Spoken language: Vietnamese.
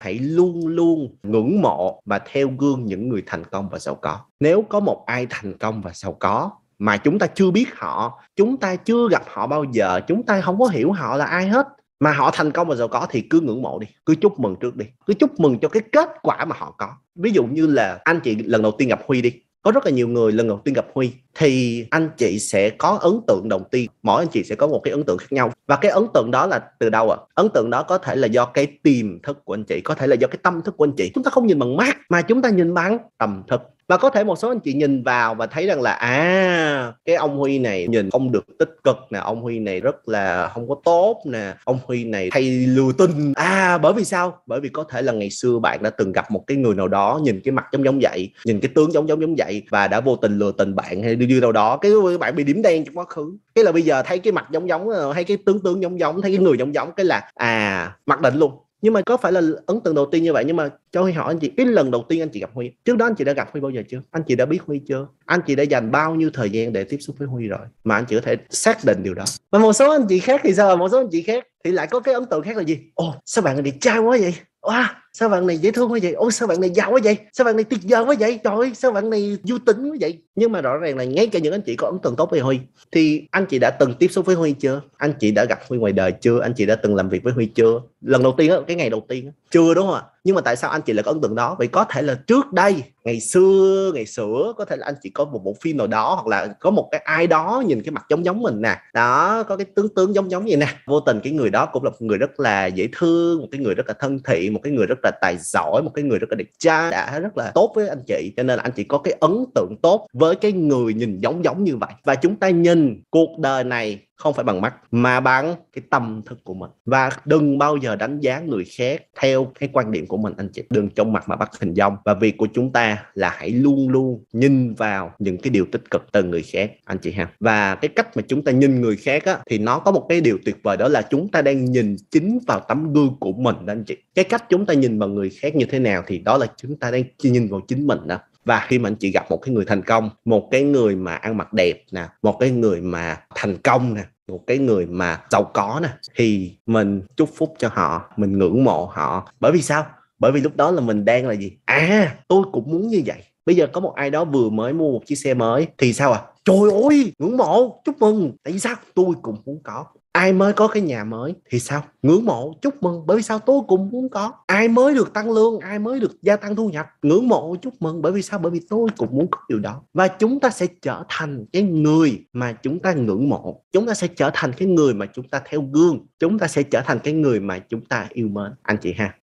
hãy luôn luôn ngưỡng mộ và theo gương những người thành công và giàu có nếu có một ai thành công và giàu có mà chúng ta chưa biết họ chúng ta chưa gặp họ bao giờ chúng ta không có hiểu họ là ai hết mà họ thành công và giàu có thì cứ ngưỡng mộ đi cứ chúc mừng trước đi cứ chúc mừng cho cái kết quả mà họ có ví dụ như là anh chị lần đầu tiên gặp huy đi có rất là nhiều người lần đầu tiên gặp Huy thì anh chị sẽ có ấn tượng đầu tiên mỗi anh chị sẽ có một cái ấn tượng khác nhau và cái ấn tượng đó là từ đâu ạ à? ấn tượng đó có thể là do cái tiềm thức của anh chị có thể là do cái tâm thức của anh chị chúng ta không nhìn bằng mắt mà chúng ta nhìn bằng tầm thức và có thể một số anh chị nhìn vào và thấy rằng là à cái ông huy này nhìn không được tích cực nè ông huy này rất là không có tốt nè ông huy này hay lừa tin à bởi vì sao bởi vì có thể là ngày xưa bạn đã từng gặp một cái người nào đó nhìn cái mặt giống giống vậy nhìn cái tướng giống giống giống vậy và đã vô tình lừa tình bạn hay đi như đâu đó cái bạn bị điểm đen trong quá khứ cái là bây giờ thấy cái mặt giống giống ờ, hay cái tướng tướng giống giống thấy cái người giống giống cái là à mặc định luôn nhưng mà có phải là ấn tượng đầu tiên như vậy nhưng mà cho huy hỏi anh chị cái lần đầu tiên anh chị gặp huy trước đó anh chị đã gặp huy bao giờ chưa anh chị đã biết huy chưa anh chị đã dành bao nhiêu thời gian để tiếp xúc với huy rồi mà anh chị có thể xác định điều đó và một số anh chị khác thì sao một số anh chị khác thì lại có cái ấn tượng khác là gì ồ sao bạn này đẹp trai quá vậy wow sao bạn này dễ thương quá vậy ôi sao bạn này giàu quá vậy sao bạn này tuyệt vời quá vậy trời ơi sao bạn này du tính quá vậy nhưng mà rõ ràng là ngay cả những anh chị có ấn tượng tốt với huy thì anh chị đã từng tiếp xúc với huy chưa anh chị đã gặp huy ngoài đời chưa anh chị đã từng làm việc với huy chưa lần đầu tiên á cái ngày đầu tiên á chưa đúng không ạ nhưng mà tại sao anh chị lại có ấn tượng đó Vì có thể là trước đây ngày xưa ngày xưa có thể là anh chị có một bộ phim nào đó hoặc là có một cái ai đó nhìn cái mặt giống giống mình nè đó có cái tướng tướng giống giống vậy nè vô tình cái người đó cũng là một người rất là dễ thương một cái người rất là thân thiện một cái người rất rất là tài giỏi một cái người rất là đẹp trai đã rất là tốt với anh chị cho nên là anh chị có cái ấn tượng tốt với cái người nhìn giống giống như vậy và chúng ta nhìn cuộc đời này không phải bằng mắt mà bằng cái tâm thức của mình và đừng bao giờ đánh giá người khác theo cái quan điểm của mình anh chị đừng trong mặt mà bắt hình dong và việc của chúng ta là hãy luôn luôn nhìn vào những cái điều tích cực từ người khác anh chị ha và cái cách mà chúng ta nhìn người khác á, thì nó có một cái điều tuyệt vời đó là chúng ta đang nhìn chính vào tấm gương của mình đó anh chị cái cách chúng ta nhìn vào người khác như thế nào thì đó là chúng ta đang nhìn vào chính mình đó và khi mà anh chị gặp một cái người thành công một cái người mà ăn mặc đẹp nè một cái người mà thành công nè một cái người mà giàu có nè thì mình chúc phúc cho họ mình ngưỡng mộ họ bởi vì sao bởi vì lúc đó là mình đang là gì à tôi cũng muốn như vậy bây giờ có một ai đó vừa mới mua một chiếc xe mới thì sao à trời ơi ngưỡng mộ chúc mừng tại vì sao tôi cũng muốn có ai mới có cái nhà mới thì sao ngưỡng mộ chúc mừng bởi vì sao tôi cũng muốn có ai mới được tăng lương ai mới được gia tăng thu nhập ngưỡng mộ chúc mừng bởi vì sao bởi vì tôi cũng muốn có điều đó và chúng ta sẽ trở thành cái người mà chúng ta ngưỡng mộ chúng ta sẽ trở thành cái người mà chúng ta theo gương chúng ta sẽ trở thành cái người mà chúng ta yêu mến anh chị ha